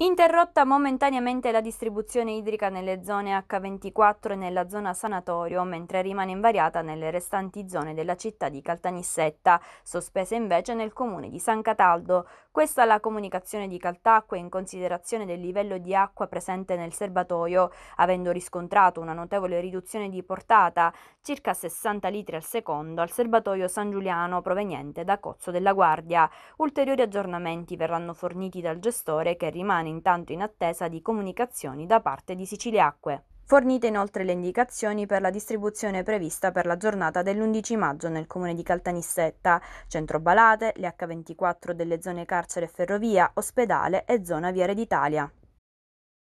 Interrotta momentaneamente la distribuzione idrica nelle zone H24 e nella zona sanatorio, mentre rimane invariata nelle restanti zone della città di Caltanissetta, sospesa invece nel comune di San Cataldo. Questa è la comunicazione di Caltacque in considerazione del livello di acqua presente nel serbatoio, avendo riscontrato una notevole riduzione di portata, circa 60 litri al secondo, al serbatoio San Giuliano proveniente da Cozzo della Guardia. Ulteriori aggiornamenti verranno forniti dal gestore che rimane rimane intanto in attesa di comunicazioni da parte di Siciliacque. Fornite inoltre le indicazioni per la distribuzione prevista per la giornata dell'11 maggio nel comune di Caltanissetta, centro Balate, le H24 delle zone carcere e ferrovia, ospedale e zona Viare d'Italia.